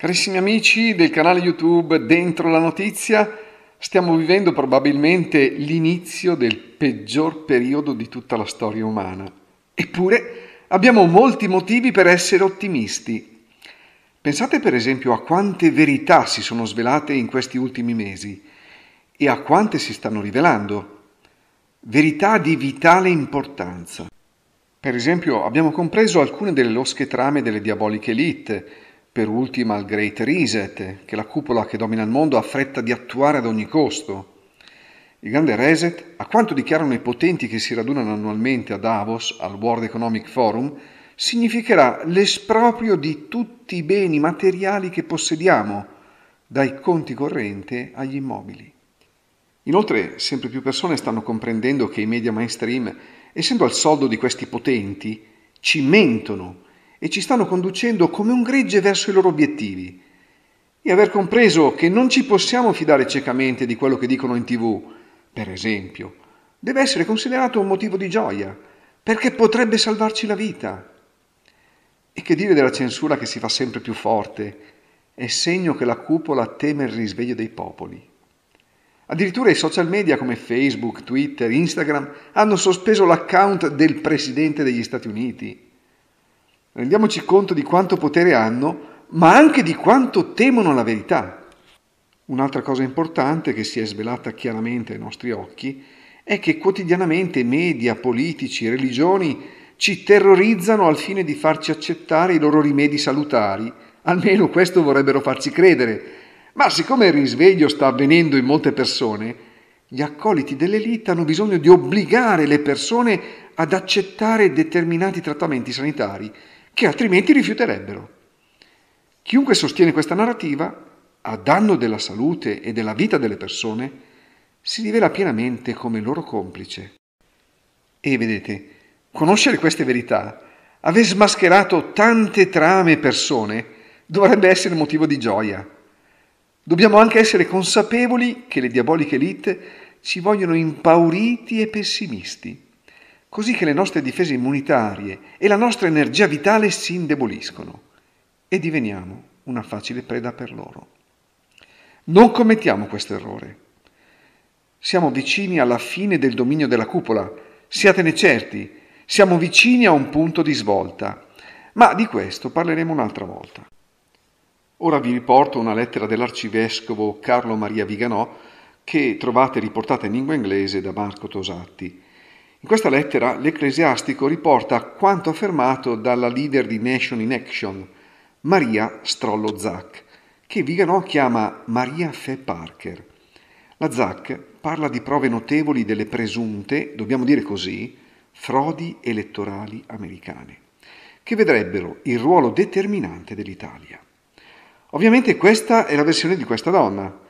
Carissimi amici del canale YouTube Dentro la Notizia, stiamo vivendo probabilmente l'inizio del peggior periodo di tutta la storia umana. Eppure abbiamo molti motivi per essere ottimisti. Pensate per esempio a quante verità si sono svelate in questi ultimi mesi e a quante si stanno rivelando. Verità di vitale importanza. Per esempio abbiamo compreso alcune delle losche trame delle diaboliche elite per ultima al Great Reset, che la cupola che domina il mondo ha fretta di attuare ad ogni costo. Il grande reset, a quanto dichiarano i potenti che si radunano annualmente a Davos, al World Economic Forum, significherà l'esproprio di tutti i beni materiali che possediamo, dai conti corrente agli immobili. Inoltre, sempre più persone stanno comprendendo che i media mainstream, essendo al soldo di questi potenti, ci mentono e ci stanno conducendo come un gregge verso i loro obiettivi. E aver compreso che non ci possiamo fidare ciecamente di quello che dicono in tv, per esempio, deve essere considerato un motivo di gioia, perché potrebbe salvarci la vita. E che dire della censura che si fa sempre più forte? È segno che la cupola teme il risveglio dei popoli. Addirittura i social media come Facebook, Twitter, Instagram hanno sospeso l'account del Presidente degli Stati Uniti. Rendiamoci conto di quanto potere hanno, ma anche di quanto temono la verità. Un'altra cosa importante che si è svelata chiaramente ai nostri occhi è che quotidianamente media, politici, religioni ci terrorizzano al fine di farci accettare i loro rimedi salutari, almeno questo vorrebbero farci credere. Ma siccome il risveglio sta avvenendo in molte persone, gli accoliti dell'elite hanno bisogno di obbligare le persone ad accettare determinati trattamenti sanitari che altrimenti rifiuterebbero. Chiunque sostiene questa narrativa, a danno della salute e della vita delle persone, si rivela pienamente come loro complice. E vedete, conoscere queste verità, aver smascherato tante trame persone, dovrebbe essere motivo di gioia. Dobbiamo anche essere consapevoli che le diaboliche elite ci vogliono impauriti e pessimisti così che le nostre difese immunitarie e la nostra energia vitale si indeboliscono e diveniamo una facile preda per loro. Non commettiamo questo errore. Siamo vicini alla fine del dominio della cupola, siatene certi, siamo vicini a un punto di svolta, ma di questo parleremo un'altra volta. Ora vi riporto una lettera dell'arcivescovo Carlo Maria Viganò che trovate riportata in lingua inglese da Marco Tosatti in questa lettera l'ecclesiastico riporta quanto affermato dalla leader di Nation in Action, Maria Strollo Zac, che Viganò chiama Maria Fe Parker. La Zac parla di prove notevoli delle presunte, dobbiamo dire così, frodi elettorali americane, che vedrebbero il ruolo determinante dell'Italia. Ovviamente questa è la versione di questa donna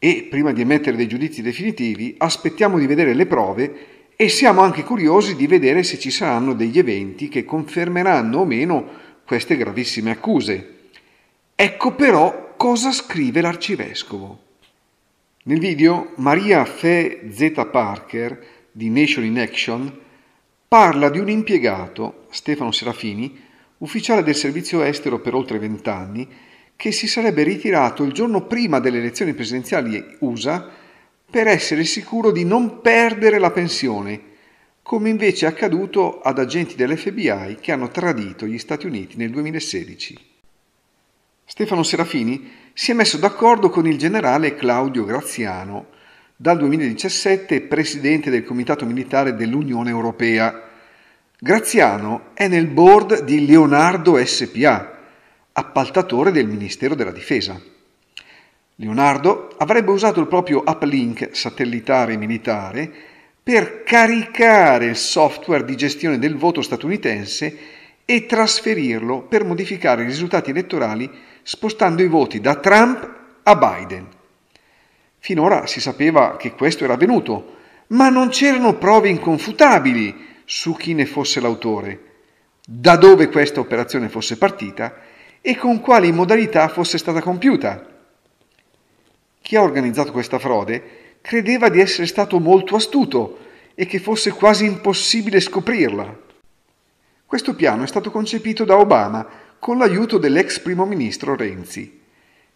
e prima di emettere dei giudizi definitivi aspettiamo di vedere le prove e siamo anche curiosi di vedere se ci saranno degli eventi che confermeranno o meno queste gravissime accuse. Ecco però cosa scrive l'arcivescovo. Nel video Maria Fe Z. Parker di Nation in Action parla di un impiegato, Stefano Serafini, ufficiale del servizio estero per oltre vent'anni, che si sarebbe ritirato il giorno prima delle elezioni presidenziali USA per essere sicuro di non perdere la pensione, come invece è accaduto ad agenti dell'FBI che hanno tradito gli Stati Uniti nel 2016. Stefano Serafini si è messo d'accordo con il generale Claudio Graziano, dal 2017 presidente del Comitato Militare dell'Unione Europea. Graziano è nel board di Leonardo SPA, appaltatore del Ministero della Difesa. Leonardo avrebbe usato il proprio uplink satellitare militare per caricare il software di gestione del voto statunitense e trasferirlo per modificare i risultati elettorali spostando i voti da Trump a Biden. Finora si sapeva che questo era avvenuto, ma non c'erano prove inconfutabili su chi ne fosse l'autore, da dove questa operazione fosse partita e con quali modalità fosse stata compiuta. Chi ha organizzato questa frode credeva di essere stato molto astuto e che fosse quasi impossibile scoprirla. Questo piano è stato concepito da Obama con l'aiuto dell'ex primo ministro Renzi.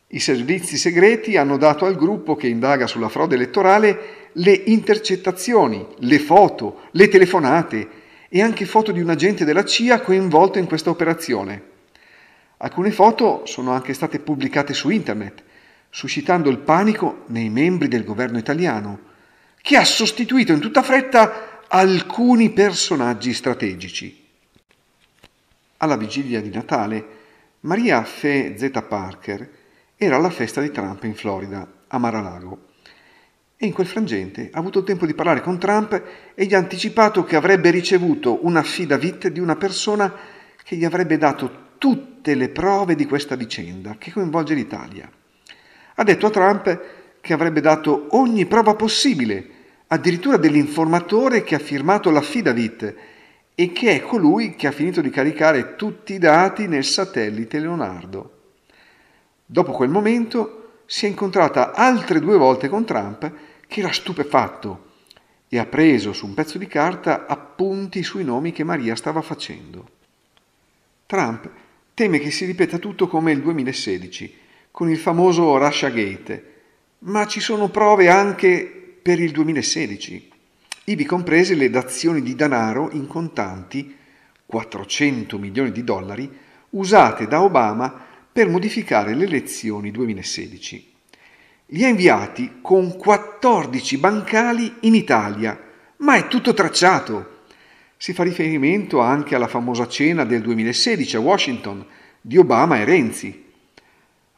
I servizi segreti hanno dato al gruppo che indaga sulla frode elettorale le intercettazioni, le foto, le telefonate e anche foto di un agente della CIA coinvolto in questa operazione. Alcune foto sono anche state pubblicate su internet suscitando il panico nei membri del governo italiano, che ha sostituito in tutta fretta alcuni personaggi strategici. Alla vigilia di Natale, Maria Fe Z. Parker era alla festa di Trump in Florida, a Mar-a-Lago e in quel frangente ha avuto tempo di parlare con Trump e gli ha anticipato che avrebbe ricevuto un affidavit di una persona che gli avrebbe dato tutte le prove di questa vicenda che coinvolge l'Italia. Ha detto a Trump che avrebbe dato ogni prova possibile, addirittura dell'informatore che ha firmato l'affidavit e che è colui che ha finito di caricare tutti i dati nel satellite Leonardo. Dopo quel momento si è incontrata altre due volte con Trump che era stupefatto e ha preso su un pezzo di carta appunti sui nomi che Maria stava facendo. Trump teme che si ripeta tutto come il 2016 con il famoso Russia Gate, ma ci sono prove anche per il 2016, ivi comprese le dazioni di denaro in contanti, 400 milioni di dollari, usate da Obama per modificare le elezioni 2016. Li ha inviati con 14 bancali in Italia, ma è tutto tracciato. Si fa riferimento anche alla famosa cena del 2016 a Washington di Obama e Renzi.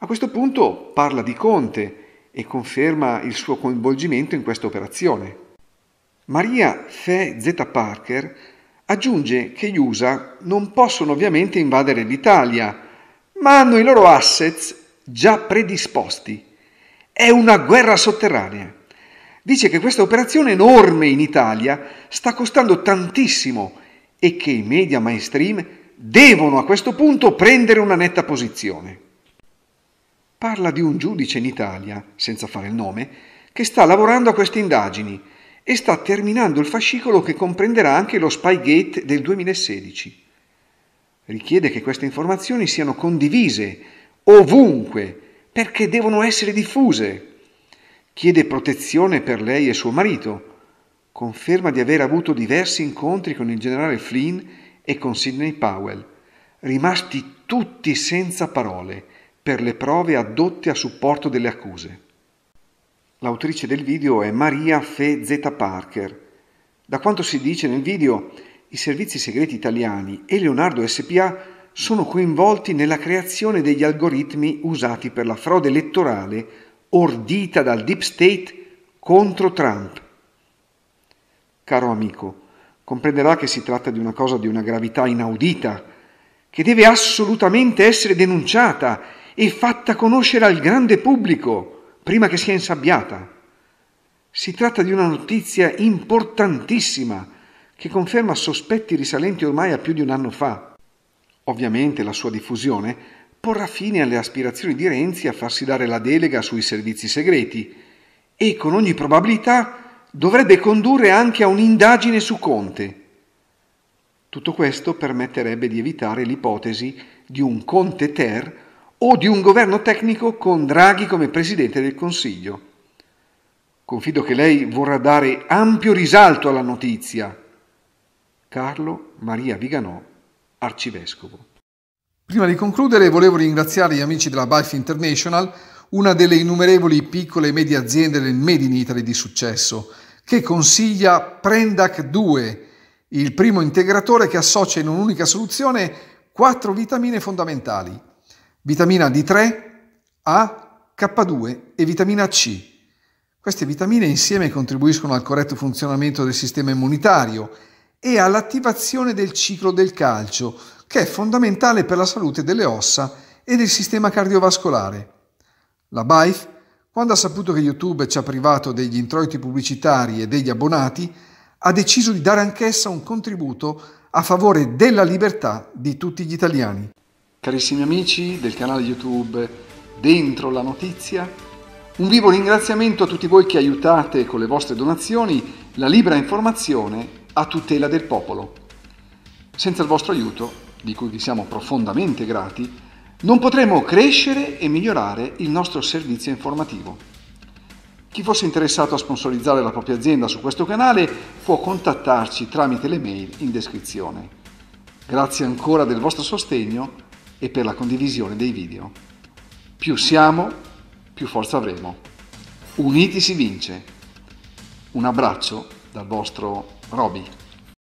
A questo punto parla di Conte e conferma il suo coinvolgimento in questa operazione. Maria Fe Z. Parker aggiunge che gli USA non possono ovviamente invadere l'Italia, ma hanno i loro assets già predisposti. È una guerra sotterranea. Dice che questa operazione enorme in Italia sta costando tantissimo e che i media mainstream devono a questo punto prendere una netta posizione parla di un giudice in Italia, senza fare il nome, che sta lavorando a queste indagini e sta terminando il fascicolo che comprenderà anche lo Spygate del 2016. Richiede che queste informazioni siano condivise ovunque perché devono essere diffuse. Chiede protezione per lei e suo marito. Conferma di aver avuto diversi incontri con il generale Flynn e con Sidney Powell, rimasti tutti senza parole per le prove addotte a supporto delle accuse. L'autrice del video è Maria Fe Z. Parker. Da quanto si dice nel video, i servizi segreti italiani e Leonardo SPA sono coinvolti nella creazione degli algoritmi usati per la frode elettorale ordita dal Deep State contro Trump. Caro amico, comprenderà che si tratta di una cosa di una gravità inaudita, che deve assolutamente essere denunciata e fatta conoscere al grande pubblico prima che sia insabbiata. Si tratta di una notizia importantissima che conferma sospetti risalenti ormai a più di un anno fa. Ovviamente la sua diffusione porrà fine alle aspirazioni di Renzi a farsi dare la delega sui servizi segreti e con ogni probabilità dovrebbe condurre anche a un'indagine su Conte. Tutto questo permetterebbe di evitare l'ipotesi di un Conte Ter o di un governo tecnico con Draghi come Presidente del Consiglio. Confido che lei vorrà dare ampio risalto alla notizia. Carlo Maria Viganò, arcivescovo. Prima di concludere volevo ringraziare gli amici della Bife International, una delle innumerevoli piccole e medie aziende del Made in Italy di successo, che consiglia Prendac 2, il primo integratore che associa in un'unica soluzione quattro vitamine fondamentali, vitamina D3, A, K2 e vitamina C. Queste vitamine insieme contribuiscono al corretto funzionamento del sistema immunitario e all'attivazione del ciclo del calcio, che è fondamentale per la salute delle ossa e del sistema cardiovascolare. La BIF, quando ha saputo che YouTube ci ha privato degli introiti pubblicitari e degli abbonati, ha deciso di dare anch'essa un contributo a favore della libertà di tutti gli italiani. Carissimi amici del canale YouTube Dentro la Notizia, un vivo ringraziamento a tutti voi che aiutate con le vostre donazioni la libera informazione a tutela del popolo. Senza il vostro aiuto, di cui vi siamo profondamente grati, non potremo crescere e migliorare il nostro servizio informativo. Chi fosse interessato a sponsorizzare la propria azienda su questo canale può contattarci tramite le mail in descrizione. Grazie ancora del vostro sostegno e per la condivisione dei video. Più siamo, più forza avremo. Uniti si vince. Un abbraccio dal vostro Roby.